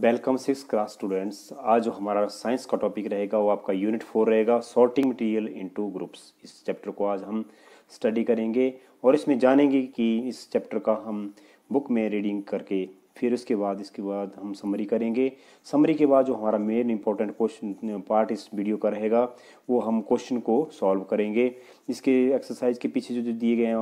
welcome six class students आज जो हमारा साइंस का टॉपिक रहेगा वो आपका यूनिट फोर रहेगा सॉर्टिंग मटेरियल इनटू ग्रुप्स इस चैप्टर को आज हम स्टडी करेंगे और इसमें जानेंगे कि इस चैप्टर का हम बुक में रीडिंग करके फिर उसके बाद इसके बाद हम समरी करेंगे समरी के बाद जो हमारा मेन इंपॉर्टेंट क्वेश्चन पार्ट इस वीडियो का रहेगा वो हम क्वेश्चन को सॉल्व करेंगे इसके एक्सरसाइज के पीछे जो जो दिए गए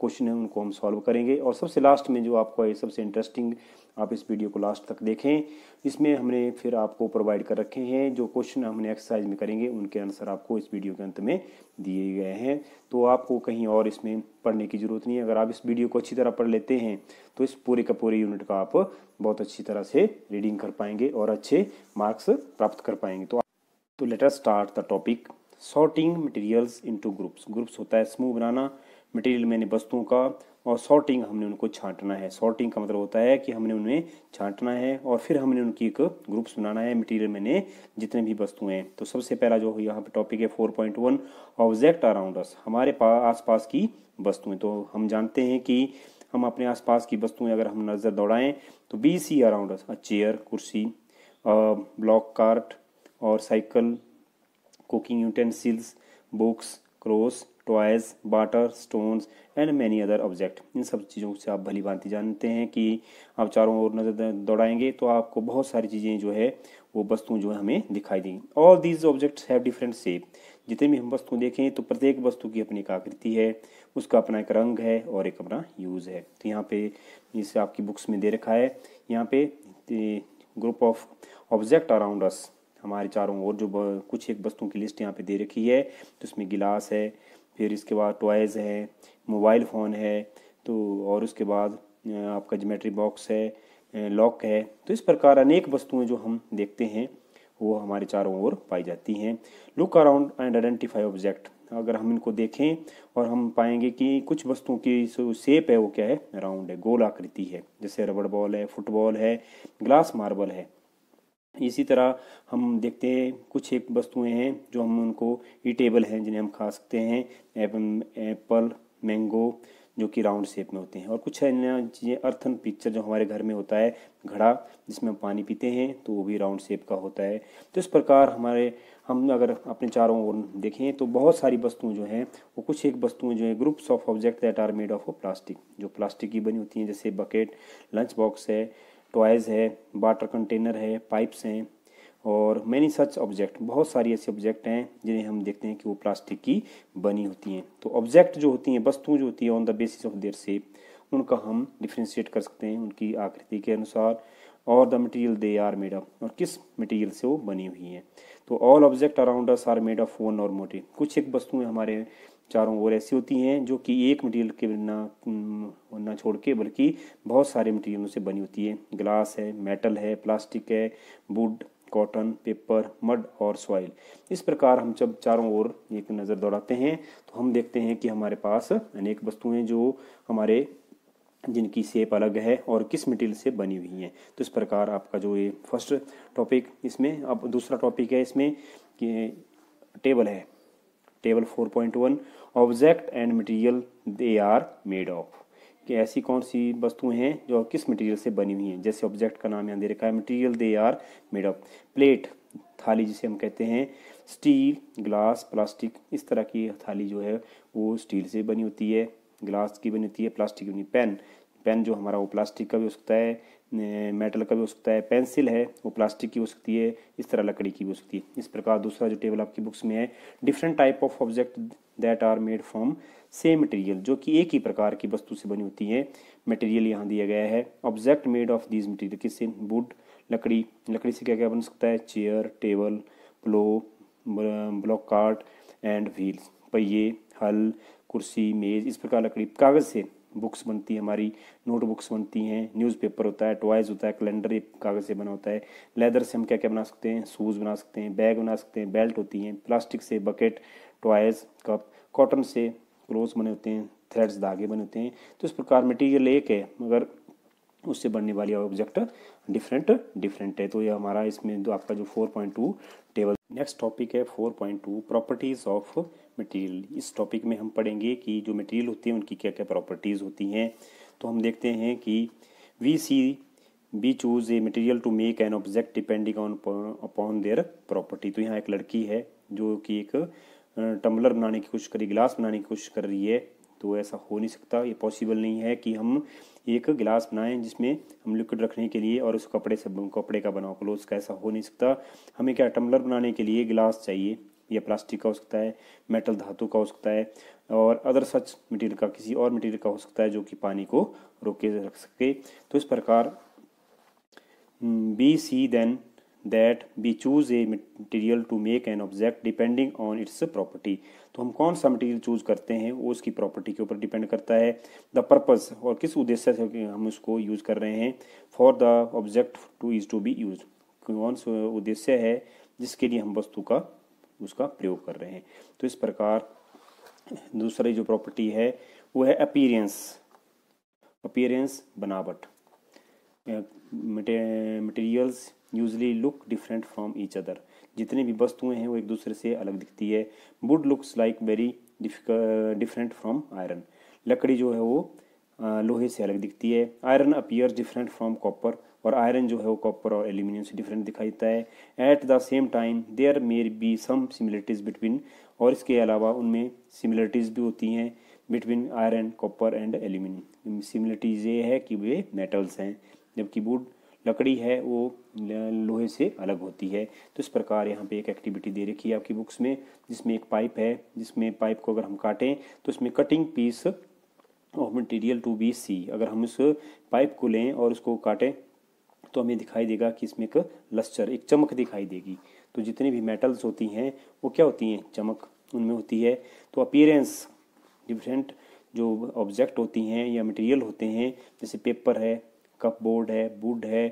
क्वेश्चन हैं उनको हम सॉल्व करेंगे और सबसे लास्ट में जो आपको सबसे इंटरेस्टिंग आप इस वीडियो को लास्ट तक देखें इसमें हमने फिर आपको प्रोवाइड कर रखे हैं जो क्वेश्चन हमने एक्सरसाइज में करेंगे उनके आंसर आपको इस वीडियो के अंत में दिए गए हैं तो आपको कहीं और इसमें पढ़ने की ज़रूरत नहीं है अगर आप इस वीडियो को अच्छी तरह पढ़ लेते हैं तो इस पूरे का पूरे यूनिट का आप बहुत अच्छी तरह से रीडिंग कर पाएंगे और अच्छे मार्क्स प्राप्त कर पाएंगे तो तो later start the topic sorting materials into groups groups होता है समूह बनाना मटेरियल मैंने वस्तुओं का और सॉर्टिंग हमने उनको छांटना है सॉर्टिंग का मतलब होता है कि हमने उन्हें छांटना है और फिर हमने उनकी एक ग्रुप बनाना है मटेरियल मैंने जितने भी वस्तुएं हैं तो सबसे पहला जो यहाँ पे टॉपिक है four point one object around us हमारे आस पास की वस्तुएं तो हम जानते हैं कि हम अपने आसपास की वस्तुएं अगर हम नज़र दौड़ाएं तो बी सी अराउंड अस चेयर कुर्सी ब्लॉक कार्ट और cycle cooking utensils books clothes toys water stones and many other object इन सब चीज़ों से आप भली भांति जानते हैं कि आप चारों ओर नज़र दौड़ाएंगे तो आपको बहुत सारी चीज़ें जो है वो वस्तुएं जो है हमें दिखाई दी और these objects have different shape जितने भी हम वस्तु देखें तो प्रत्येक वस्तु की अपनी एक आकृति है उसका अपना एक रंग है और एक अपना यूज़ है तो यहाँ पे जिसे आपकी बुक्स में दे रखा है यहाँ पे group of object around us हमारे चारों ओर जो कुछ एक वस्तुओं की लिस्ट यहाँ पे दे रखी है तो उसमें गिलास है फिर इसके बाद टॉयज़ है मोबाइल फ़ोन है तो और उसके बाद आपका जोमेट्री बॉक्स है लॉक है तो इस प्रकार अनेक वस्तुएं जो हम देखते हैं वो हमारे चारों ओर पाई जाती हैं look around and identify object अगर हम इनको देखें और हम पाएंगे कि कुछ वस्तुओं की शेप है वो क्या है राउंड है गोल आकृति है जैसे रबड़ बॉल है फुटबॉल है ग्लास मार्बल है इसी तरह हम देखते हैं कुछ एक वस्तुएं हैं जो हम उनको ईटेबल हैं जिन्हें हम खा सकते हैं एप्पल मैंगो जो कि राउंड शेप में होते हैं और कुछ अन्य चीज़ें अर्थन पिक्चर जो हमारे घर में होता है घड़ा जिसमें हम पानी पीते हैं तो वो भी राउंड शेप का होता है तो इस प्रकार हमारे हम अगर अपने चारों ओर देखें तो बहुत सारी वस्तुएं जो हैं वो कुछ एक वस्तुएं जो है groups of object that are made of plastic जो प्लास्टिक की बनी होती हैं जैसे बकेट लंच बॉक्स है टॉयज़ है वाटर कंटेनर है पाइप्स हैं और मैनी सच ऑब्जेक्ट बहुत सारी ऐसे ऑब्जेक्ट हैं जिन्हें हम देखते हैं कि वो प्लास्टिक की बनी होती हैं तो ऑब्जेक्ट जो होती हैं वस्तु जो होती हैं on the basis of their shape उनका हम डिफ्रेंशिएट कर सकते हैं उनकी आकृति के अनुसार और the material they are made up और किस मटेरियल से वो बनी हुई हैं तो all object around us are made of one or more कुछ एक वस्तुएं हमारे चारों ओर ऐसी होती हैं जो कि एक मटेरियल के ना ना छोड़ के बल्कि बहुत सारे मटेरियलों से बनी होती है ग्लास है मेटल है प्लास्टिक है वुड कॉटन पेपर मड और सॉइल इस प्रकार हम जब चारों ओर एक नज़र दौड़ाते हैं तो हम देखते हैं कि हमारे पास अनेक वस्तुएं जो हमारे जिनकी सेप अलग है और किस मटेरियल से बनी हुई हैं तो इस प्रकार आपका जो ये फर्स्ट टॉपिक इसमें अब दूसरा टॉपिक है इसमें कि टेबल है table 4.1 object and material they are made of कि ऐसी कौन सी वस्तुएं हैं जो किस मटेरियल से बनी हुई हैं जैसे ऑब्जेक्ट का नाम यहाँ दे रखा है material they are made of plate थाली जिसे हम कहते हैं स्टील ग्लास प्लास्टिक इस तरह की थाली जो है वो स्टील से बनी होती है ग्लास की बनी होती है प्लास्टिक की बनी पेन पेन जो हमारा वो प्लास्टिक का भी हो सकता है मेटल का भी हो सकता है पेंसिल है वो प्लास्टिक की हो सकती है इस तरह लकड़ी की भी हो सकती है इस प्रकार दूसरा जो टेबल आपकी बुक्स में है different type of object that are made from same material जो कि एक ही प्रकार की वस्तु से बनी होती है मटेरियल यहाँ दिया गया है object made of these material किससे वुड लकड़ी लकड़ी से क्या क्या बन सकता है chair table plough block cart and wheels पहिए हल कुर्सी मेज़ इस प्रकार लकड़ी कागज़ से बुक्स बनती है हमारी नोटबुक्स बनती हैं न्यूज़पेपर होता है टॉयज़ होता है कैलेंडर ये कागज़ से बना होता है लेदर से हम क्या क्या बना सकते हैं शूज़ बना सकते हैं बैग बना सकते हैं बेल्ट होती हैं प्लास्टिक से बकेट टॉयज़ कप कॉटन से क्लोथ्स बने होते हैं थ्रेड्स धागे बने होते हैं तो इस प्रकार मटीरियल एक है मगर उससे बनने वाली ऑब्जेक्ट डिफरेंट डिफरेंट है तो ये हमारा इसमें जो आपका जो four point two table next topic है four point two properties of material इस टॉपिक में हम पढ़ेंगे कि जो मटेरियल होती है उनकी क्या क्या प्रॉपर्टीज़ होती हैं तो हम देखते हैं कि we see we choose a material to make an object depending on upon their property तो यहाँ एक लड़की है जो कि एक टम्बलर बनाने की कोशिश कर रही गिलास बनाने की कोशिश कर रही है तो ऐसा हो नहीं सकता ये पॉसिबल नहीं है कि हम एक गिलास बनाएं जिसमें हम लिक्विड रखने के लिए और उस कपड़े से कपड़े का बनाओ क्लोज का ऐसा हो नहीं सकता हमें क्या टम्बलर बनाने के लिए गिलास चाहिए या प्लास्टिक का हो सकता है मेटल धातु का हो सकता है और अदर सच मटेरियल का किसी और मटेरियल का हो सकता है जो कि पानी को रोके रख सके तो इस प्रकार we see then that we choose a material to make an object depending on its property तो हम कौन सा मटीरियल चूज करते हैं वो उसकी प्रॉपर्टी के ऊपर डिपेंड करता है द पर्पज और किस उद्देश्य से हम उसको यूज कर रहे हैं for the object to is to be use कौन सा उद्देश्य है जिसके लिए हम वस्तु का उसका प्रयोग कर रहे हैं तो इस प्रकार दूसरी जो प्रॉपर्टी है वो है अपीरेंस अपीरेंस बनावट materials usually look different from each other जितनी भी वस्तुएं हैं वो एक दूसरे से अलग दिखती है wood looks like very different from iron लकड़ी जो है वो uh, लोहे से अलग दिखती है iron appear different from copper और आयरन जो है वो कॉपर और एल्यूमिनियम से डिफरेंट दिखाई देता है at the same time there may be some similarities between और इसके अलावा उनमें सिमिलरिटीज़ भी होती हैं between iron copper and aluminium similarities ये है कि वे मेटल्स हैं जबकि वुड लकड़ी है वो लोहे से अलग होती है तो इस प्रकार यहाँ पे एक एक्टिविटी दे रखी है आपकी बुक्स में जिसमें एक पाइप है जिसमें पाइप को अगर हम काटें तो उसमें cutting piece of material to be see अगर हम उस पाइप को लें और उसको काटें तो हमें दिखाई देगा कि इसमें एक लस्चर एक चमक दिखाई देगी तो जितनी भी मेटल्स होती हैं वो क्या होती हैं चमक उनमें होती है तो अपीयरेंस डिफरेंट जो ऑब्जेक्ट होती हैं या मटेरियल होते हैं जैसे पेपर है कप बोर्ड है वुड है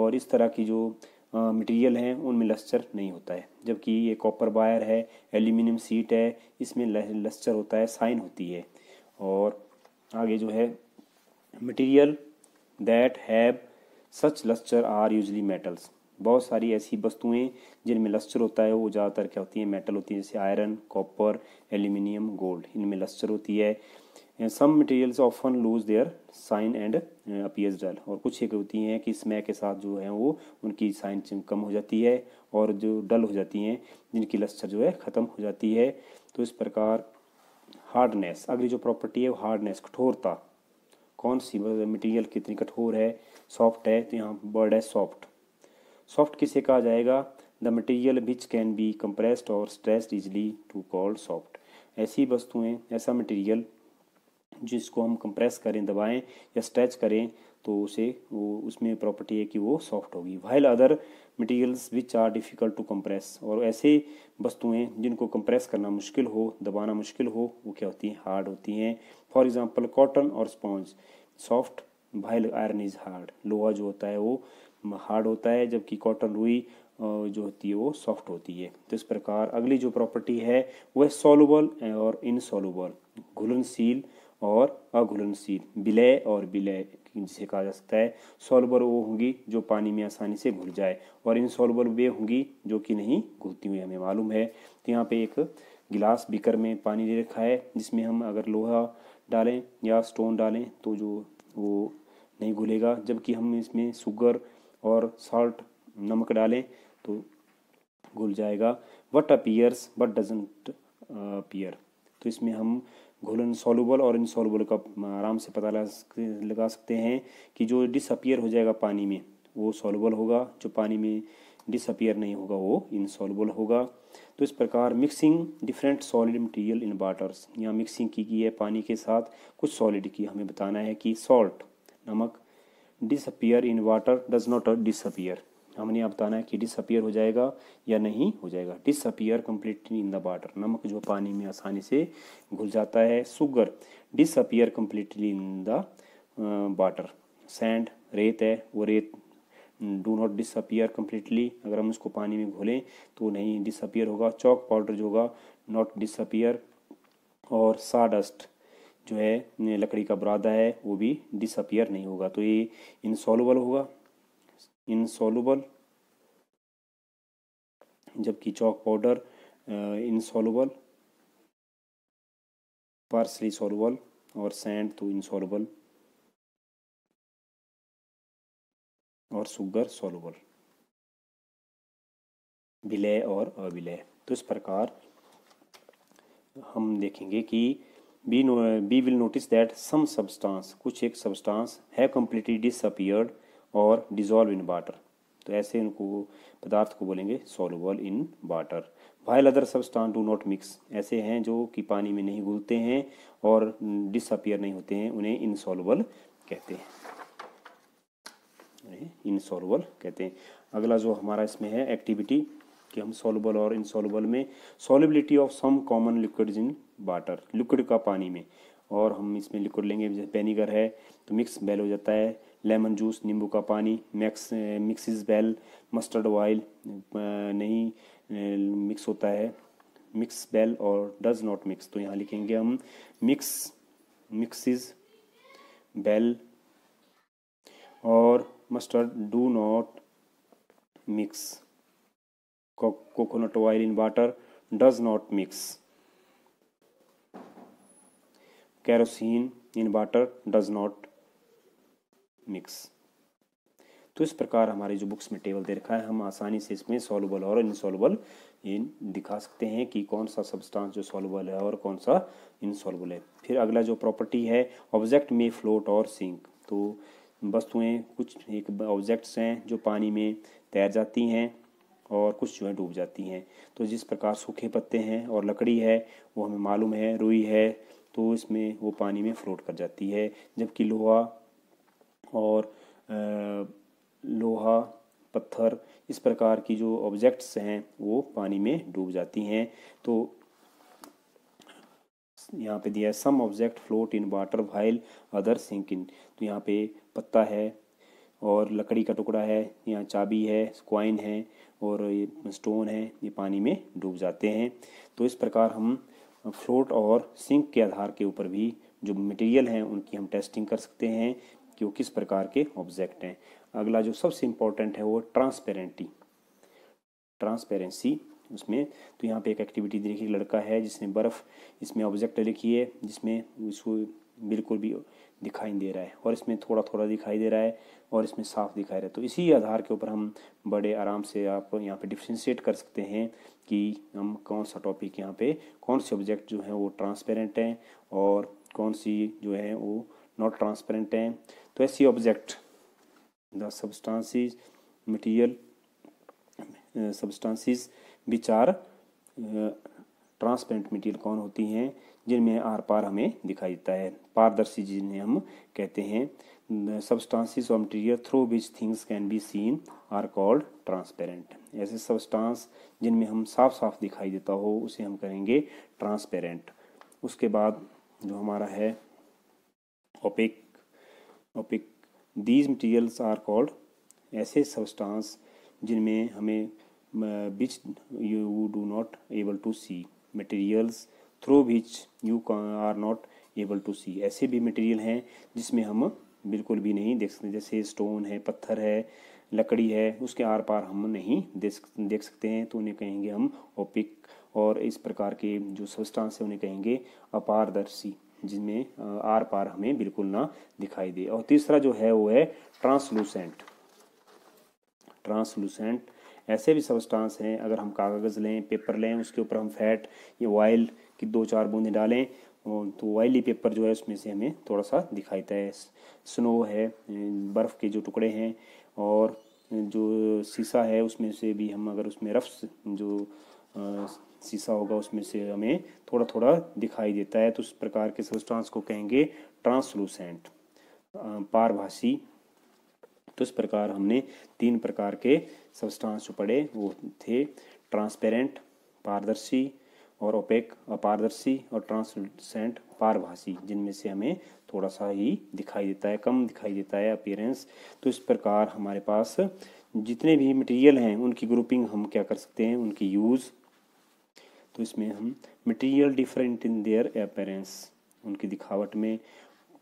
और इस तरह की जो मटेरियल हैं उनमें लस्चर नहीं होता है जबकि ये कॉपर वायर है एल्यूमिनियम सीट है इसमें लस्चर होता है साइन होती है और आगे जो है material that have such lustre are usually metals बहुत सारी ऐसी वस्तुएं जिनमें लस्चर होता है वो ज़्यादातर क्या होती हैं मेटल होती हैं जैसे आयरन कॉपर एल्यूमिनियम गोल्ड इनमें लस्चर होती है some materials often lose their shine and appears dull और कुछ एक होती हैं कि स्मै के साथ जो है वो उनकी साइन कम हो जाती है और जो डल हो जाती हैं जिनकी लस्टर जो है ख़त्म हो जाती है तो इस प्रकार हार्डनेस अगली जो प्रॉपर्टी है वो हार्डनेस कठोरता कौन सी मटेरियल कितनी कठोर है सॉफ्ट है तो यहाँ वर्ड है सॉफ्ट सॉफ्ट किसे कहा जाएगा the material which can be compressed or stressed easily to called soft ऐसी वस्तुएं ऐसा मटेरियल जिसको हम कंप्रेस करें दबाएं या स्ट्रेच करें तो उसे वो उसमें प्रॉपर्टी है कि वो सॉफ्ट होगी while other materials which are difficult to compress और ऐसे वस्तुएं जिनको कंप्रेस करना मुश्किल हो दबाना मुश्किल हो वो क्या होती हैं हार्ड होती हैं for example cotton or sponge soft while iron is hard लोहा जो होता है वो हार्ड होता है जबकि कॉटन रुई जो होती है वो सॉफ्ट होती है तो इस प्रकार अगली जो प्रॉपर्टी है वह सॉलूबल और इनसॉलूबल घुलनशील और अघुलनशील विलय और विलय जिसे कहा जा सकता है सॉल्वर वो होंगी जो पानी में आसानी से घुल जाए और इन सॉल्वर वे होंगी जो कि नहीं घुलती हुई हमें मालूम है तो यहाँ पे एक गिलास बिकर में पानी दे रखा है जिसमें हम अगर लोहा डालें या स्टोन डालें तो जो वो नहीं घुलेगा जबकि हम इसमें शुगर और सॉल्ट नमक डालें तो घुल जाएगा what appears what doesn't appear तो इसमें हम घोलन सॉलुबल और इनसॉलुबल का आराम से पता लगा सकते हैं कि जो डिसअपियर हो जाएगा पानी में वो सॉलुबल होगा जो पानी में डिसअपियर नहीं होगा वो इनसॉलुबल होगा तो इस प्रकार mixing different solid material in waters यहाँ मिक्सिंग की गई है पानी के साथ कुछ सॉलिड की हमें बताना है कि सॉल्ट नमक disappear in water does not disappear हमने अब बताना है कि डिसअपियर हो जाएगा या नहीं हो जाएगा disappear completely in the water नमक जो पानी में आसानी से घुल जाता है sugar disappear completely in the water sand रेत है वो रेत डू नॉट डिसअपियर कम्प्लीटली अगर हम उसको पानी में घोलें तो नहीं डिसअपियर होगा चौक पाउडर जो होगा नॉट डिसअपियर और साडस्ट जो है लकड़ी का बुरादा है वो भी डिसअपियर नहीं होगा तो ये इनसॉल्यूबल होगा इनसॉलुबल जबकि चौक पाउडर इनसॉलुबल पार्सली सॉलुबल और सैंड तो इनसॉलुबल और सुगर सॉलुबल विलय और अविलय तो इस प्रकार हम देखेंगे कि we know we will notice that some substance कुछ एक सब्सटेंस है completely disappeared or dissolve in water तो ऐसे उनको पदार्थ को बोलेंगे soluble in water while other substance do not mix ऐसे हैं जो कि पानी में नहीं घुलते हैं और डिसअपियर नहीं होते हैं उन्हें इनसॉल्युबल कहते हैं इनसॉल्युबल कहते हैं अगला जो हमारा इसमें है एक्टिविटी कि हम सोलबल और इनसॉल्युबल में solubility of some common liquid in water liquid का पानी में और हम इसमें लिक्विड लेंगे जैसे पेनीगर है तो मिक्स बैल हो जाता है लेमन जूस नींबू का पानी mix mixes well mustard oil नहीं मिक्स होता है mix well or does not mix तो यहाँ लिखेंगे हम मिक्स मिक्सिस बेल और mustard do not mix coconut oil in water does not mix kerosene in water does not mix तो इस प्रकार हमारे जो बुक्स में टेबल दे रखा है हम आसानी से इसमें सॉलूबल और इनसॉलूबल ये दिखा सकते हैं कि कौन सा सब्सटेंस जो सॉलूबल है और कौन सा इनसॉलूबल है फिर अगला जो प्रॉपर्टी है ऑब्जेक्ट में फ्लोट और सिंक तो वस्तुएं कुछ एक ऑब्जेक्ट्स हैं जो पानी में तैर जाती हैं और कुछ जो है डूब जाती हैं तो जिस प्रकार सूखे पत्ते हैं और लकड़ी है वो हमें मालूम है रुई है तो इसमें वो पानी में फ्लोट कर जाती है जबकि लोहा और लोहा पत्थर इस प्रकार की जो ऑब्जेक्ट्स हैं वो पानी में डूब जाती हैं तो यहाँ पे दिया है some object float in water while other sink in तो यहाँ पे पत्ता है और लकड़ी का टुकड़ा है यहाँ चाबी है क्वाइन है और ये स्टोन है ये पानी में डूब जाते हैं तो इस प्रकार हम फ्लोट और सिंक के आधार के ऊपर भी जो मटेरियल हैं उनकी हम टेस्टिंग कर सकते हैं कि वो किस प्रकार के ऑब्जेक्ट हैं अगला जो सबसे इम्पोर्टेंट है वो ट्रांसपेरेंटी ट्रांसपेरेंसी उसमें तो यहाँ पे एक एक्टिविटी देखिए लड़का है जिसने बर्फ़ इसमें ऑब्जेक्ट लिखी है जिसमें उसको बिल्कुल भी दिखाई दे रहा है और इसमें थोड़ा थोड़ा दिखाई दे रहा है और इसमें साफ दिखाई रहा है तो इसी आधार के ऊपर हम बड़े आराम से आप यहाँ पे डिफ्रेंशिएट कर सकते हैं कि हम कौन सा टॉपिक यहाँ पे कौन से ऑब्जेक्ट जो हैं वो ट्रांसपेरेंट हैं और कौन सी जो है वो नॉट ट्रांसपेरेंट हैं तो ऐसी object the substances material substances विचार ट्रांसपेरेंट मटीरियल कौन होती हैं जिनमें आर पार हमें दिखाई देता है पारदर्शी जिन्हें हम कहते हैं सब्सटांसिस और material through which things can be seen are called transparent ऐसे सब्सटांस जिनमें हम साफ साफ दिखाई देता हो उसे हम करेंगे ट्रांसपेरेंट उसके बाद जो हमारा है opaque opaque these materials are called ऐसे सबस्टांस जिनमें हमें which you do not able to see materials through which you are not able to see ऐसे भी मटीरियल हैं जिसमें हम बिल्कुल भी नहीं देख सकते जैसे स्टोन है पत्थर है लकड़ी है उसके आर पार हम नहीं देख सकते हैं तो उन्हें कहेंगे हम ओपिक और इस प्रकार के जो सबस्टांस है उन्हें कहेंगे अपारदर्शी जिनमें आर पार हमें बिल्कुल ना दिखाई दे और तीसरा जो है वो है ट्रांसलूसेंट ट्रांसलूसेंट ऐसे भी सबस्टांस हैं अगर हम कागज़ लें पेपर लें उसके ऊपर हम फैट या ऑयल की दो चार बूंदें डालें तो ऑयली पेपर जो है उसमें से हमें थोड़ा सा दिखाई देता है स्नो है बर्फ़ के जो टुकड़े हैं और जो शीशा है उसमें से भी हम अगर उसमें रफ्स जो शीशा होगा उसमें से हमें थोड़ा थोड़ा दिखाई देता है तो उस प्रकार के सब्सटेंस को कहेंगे ट्रांसलूसेंट पारभाषी तो इस प्रकार हमने तीन प्रकार के सब्सटेंस जो पढ़े वो थे ट्रांसपेरेंट पारदर्शी और ओपेक अपारदर्शी और ट्रांसलूसेंट पारभाषी जिनमें से हमें थोड़ा सा ही दिखाई देता है कम दिखाई देता है अपीयरेंस तो इस प्रकार हमारे पास जितने भी मटेरियल हैं उनकी ग्रुपिंग हम क्या कर सकते हैं उनकी यूज़ तो इसमें हम material different in their appearance उनकी दिखावट में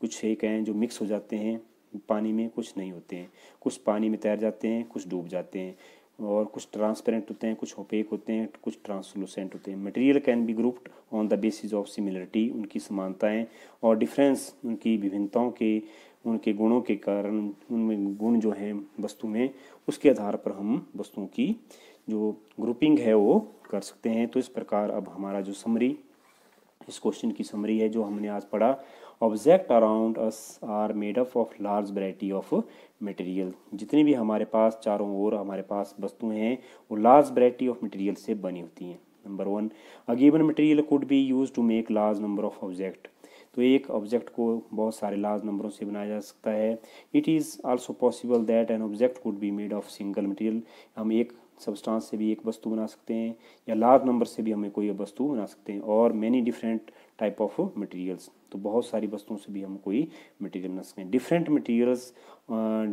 कुछ एक हैं जो मिक्स हो जाते हैं पानी में कुछ नहीं होते हैं कुछ पानी में तैर जाते हैं कुछ डूब जाते हैं और कुछ ट्रांसपेरेंट होते हैं कुछ ओपेक होते हैं कुछ ट्रांसलूसेंट होते हैं material can be grouped on the basis of similarity उनकी समानताएं और डिफरेंस उनकी विभिन्नताओं के उनके गुणों के कारण उनमें गुण जो हैं वस्तु में उसके आधार पर हम वस्तुओं की जो ग्रुपिंग है वो कर सकते हैं तो इस प्रकार अब हमारा जो समरी इस क्वेश्चन की समरी है जो हमने आज पढ़ा object around us are made up of large variety of material जितने भी हमारे पास चारों ओर हमारे पास वस्तुएं हैं वो लार्ज वैरायटी ऑफ मटेरियल से बनी होती हैं number one a given material could be use to make large number of object तो एक ऑब्जेक्ट को बहुत सारे लार्ज नंबरों से बनाया जा सकता है it is also possible that an object could be made of single material हम एक सबस्टांस से भी एक वस्तु बना सकते हैं या लार्ज नंबर से भी हमें कोई वस्तु बना सकते हैं और many different type of materials तो बहुत सारी वस्तुओं से भी हम कोई मटेरियल बना सकते हैं different materials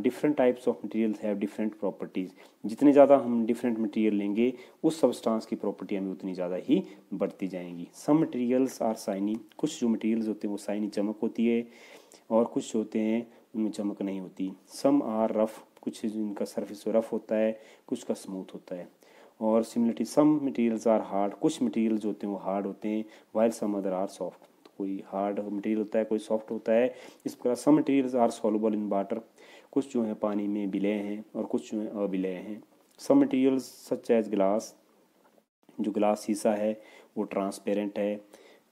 different types of materials have different properties जितने ज़्यादा हम डिफरेंट मटेरियल लेंगे उस सबस्टांस की प्रॉपर्टी हमें उतनी ज़्यादा ही बढ़ती जाएंगी सम मटेरियल्स आर साइनी कुछ जो मटेरियल्स होते हैं वो साइनी चमक होती है और कुछ होते हैं उनमें चमक नहीं होती सम आर रफ़ कुछ इनका सरफेस रफ होता है कुछ का स्मूथ होता है और similarly some materials are hard कुछ मटेरियल्स होते हैं वो हार्ड होते हैं while some other are soft कोई हार्ड मटेरियल होता है कोई सॉफ्ट होता है इस प्रकार some materials are soluble in water कुछ जो है पानी में विलय हैं और कुछ जो है अविलय हैं some materials such as glass जो ग्लास शीशा है वो ट्रांसपेरेंट है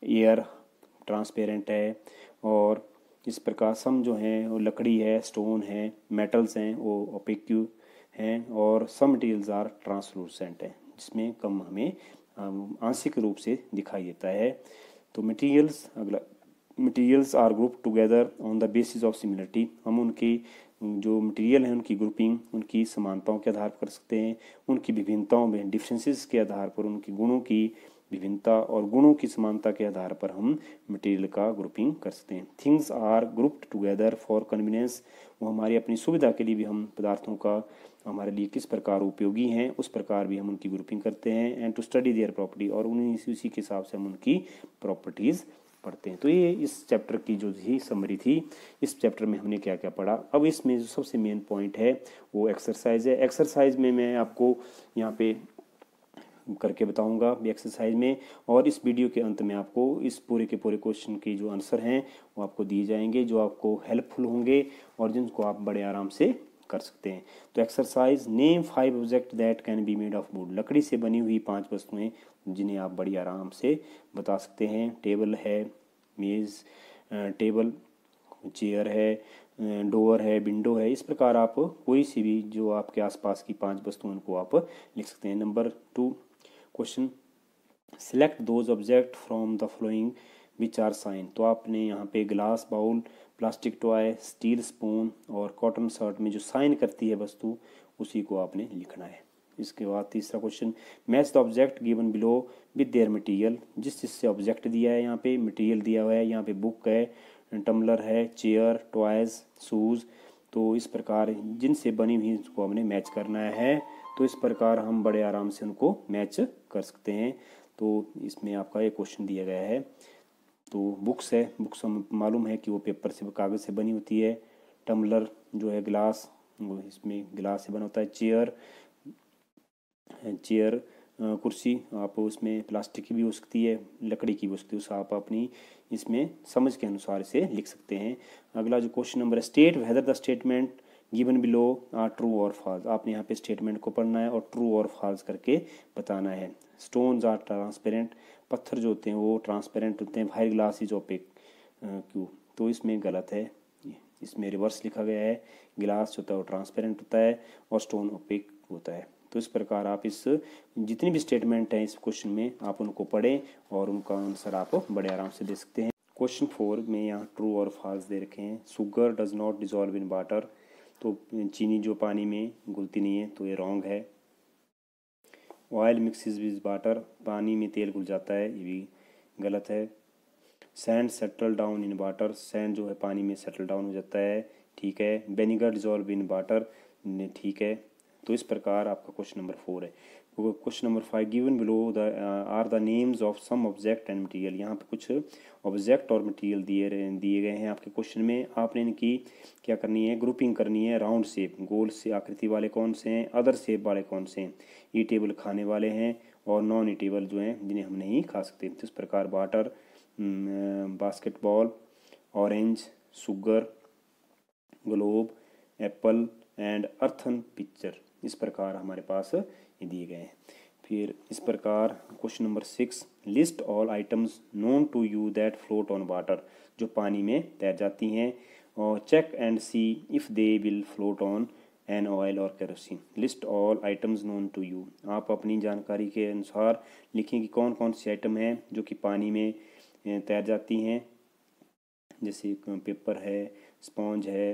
एयर ट्रांसपेरेंट है और इस प्रकार सम जो हैं वो लकड़ी है स्टोन है मेटल्स हैं वो ओपेक्यू हैं और सम मटेरियल्स आर ट्रांसलूसेंट हैं जिसमें कम हमें आंशिक रूप से दिखाई देता है तो मटेरियल्स अगला materials are group together on the basis of similarity हम उनकी जो मटेरियल है उनकी ग्रुपिंग उनकी समानताओं के आधार पर कर सकते हैं उनकी विभिन्नताओं में डिफ्रेंसेस के आधार पर उनके गुणों की विभिन्नता और गुणों की समानता के आधार पर हम मटेरियल का ग्रुपिंग कर सकते हैं things are grouped together for convenience वो हमारी अपनी सुविधा के लिए भी हम पदार्थों का हमारे लिए किस प्रकार उपयोगी हैं उस प्रकार भी हम उनकी ग्रुपिंग करते हैं and to study their property और उन्हीं उसी के हिसाब से हम उनकी प्रॉपर्टीज़ पढ़ते हैं तो ये इस चैप्टर की जो थी समरी थी इस चैप्टर में हमने क्या क्या पढ़ा अब इसमें जो सबसे मेन पॉइंट है वो एक्सरसाइज है एक्सरसाइज में मैं आपको यहाँ पे करके बताऊंगा एक्सरसाइज में और इस वीडियो के अंत में आपको इस पूरे के पूरे क्वेश्चन के जो आंसर हैं वो आपको दिए जाएंगे जो आपको हेल्पफुल होंगे और जिनको आप बड़े आराम से कर सकते हैं तो exercise name five object that can be made of wood लकड़ी से बनी हुई पांच वस्तुएं जिन्हें आप बड़ी आराम से बता सकते हैं टेबल है मेज़ टेबल चेयर है डोर है विंडो है इस प्रकार आप कोई सी भी जो आपके आसपास की पांच वस्तुओं को आप लिख सकते हैं number two question select those object from the following which are shine तो आपने यहाँ पे glass bowl plastic toy steel spoon और कॉटन शर्ट में जो साइन करती है वस्तु उसी को आपने लिखना है इसके बाद तीसरा question match the object given below with their material जिस जिससे ऑब्जेक्ट दिया है यहाँ पे मटेरियल दिया हुआ है यहाँ पे बुक है टम्बलर है चेयर टॉयज शूज़ तो इस प्रकार जिनसे बनी हुई इसको हमने मैच करना है तो इस प्रकार हम बड़े आराम से उनको मैच कर सकते हैं तो इसमें आपका ये क्वेश्चन दिया गया है तो बुक्स है बुक्स हम मालूम है कि वो पेपर से कागज़ से बनी होती है टम्बलर जो है गिलास इसमें गिलास से बना होता है चेयर चेयर कुर्सी आप उसमें प्लास्टिक की भी हो सकती है लकड़ी की भी हो सकती है उस आप अपनी इसमें समझ के अनुसार इसे लिख सकते हैं अगला जो क्वेश्चन नंबर है state whether the statement given below are true or false आपने यहाँ पे स्टेटमेंट को पढ़ना है और ट्रू और फॉल्स करके बताना है स्टोन्स आर ट्रांसपेरेंट पत्थर जो होते हैं वो ट्रांसपेरेंट होते हैं वायर ग्लास इज ओपेक क्यू तो इसमें गलत है इसमें रिवर्स लिखा गया है गिलास जो होता है वो ट्रांसपेरेंट होता है और स्टोन ओपेक होता है तो इस प्रकार आप इस जितनी भी स्टेटमेंट हैं इस क्वेश्चन में आप उनको पढ़ें और उनका आंसर आप बड़े आराम से दे सकते हैं क्वेश्चन फोर में यहाँ ट्रू और फॉल्स दे रखे हैं sugar does not dissolve in water तो चीनी जो पानी में घुलती नहीं है तो ये रॉन्ग है ऑयल मिक्सिस विज वाटर पानी में तेल घुल जाता है ये भी गलत है sand settle down in water sand जो है पानी में सेटल डाउन हो जाता है ठीक है वेनीगर डिजॉल्व इन वाटर ठीक है तो इस प्रकार आपका क्वेश्चन नंबर फोर है question number five given below the are the names of some object and material यहाँ पे कुछ ऑब्जेक्ट और मटेरियल दिए दिए गए हैं आपके क्वेश्चन में आपने इनकी क्या करनी है ग्रुपिंग करनी है राउंड शेप गोल से आकृति वाले कौन से हैं अदर शेप वाले कौन से हैं ई टेबल खाने वाले हैं और नॉन ई टेबल जो हैं जिन्हें हम नहीं खा सकते जिस तो प्रकार water basketball orange sugar globe apple and earthen pitcher इस प्रकार हमारे पास ये दिए गए हैं फिर इस प्रकार question number six list all items known to you that float on water जो पानी में तैर जाती हैं और check and see if they will float on an oil or kerosene list all items known to you आप अपनी जानकारी के अनुसार लिखें कि कौन कौन सी आइटम हैं जो कि पानी में तैर जाती हैं जैसे पेपर है स्पॉन्ज है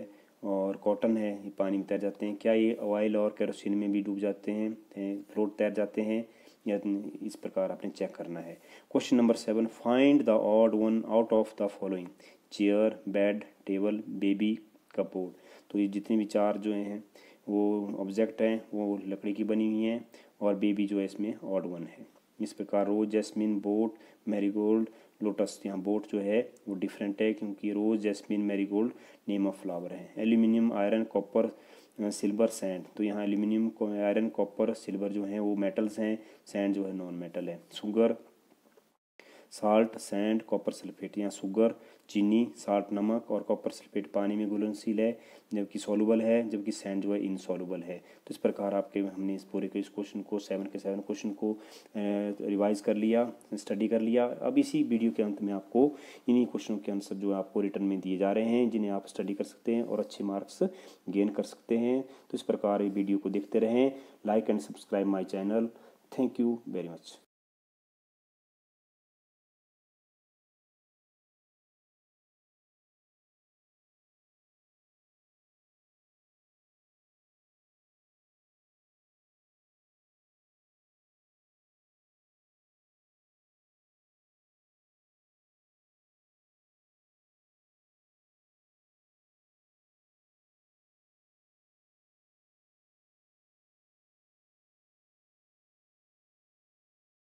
और कॉटन है ये पानी में तैर जाते हैं क्या ये ऑयल और केरोसिन में भी डूब जाते हैं फ्लोट तैर जाते हैं या इस प्रकार आपने चेक करना है question number seven find the odd one out of the following chair bed table baby cupboard तो ये जितने भी चार जो हैं वो ऑब्जेक्ट हैं वो लकड़ी की बनी हुई हैं और बेबी जो है इसमें ऑड वन है इस प्रकार rose jasmine boat marigold lotus यहाँ बोट जो है वो डिफरेंट है क्योंकि rose jasmine gold name of flower है aluminium iron copper silver sand तो यहाँ एल्यूमिनियम आयरन कॉपर सिल्वर जो है वो मेटल्स हैं सैंड जो है नॉन मेटल है sugar salt sand copper sulphate या शुगर चीनी साल्ट नमक और कॉपर सल्फेट पानी में घुलनशील है जबकि सोलूबल है जबकि सैंड जो है इनसोलूबल है तो इस प्रकार आपके हमने इस पूरे के इस क्वेश्चन को सेवन के सेवन क्वेश्चन को रिवाइज कर लिया स्टडी कर लिया अब इसी वीडियो के अंत में आपको इन्हीं क्वेश्चनों के आंसर जो है आपको रिटर्न में दिए जा रहे हैं जिन्हें आप स्टडी कर सकते हैं और अच्छे मार्क्स गेन कर सकते हैं तो इस प्रकार ये वीडियो को देखते रहें like and subscribe my channel thank you very much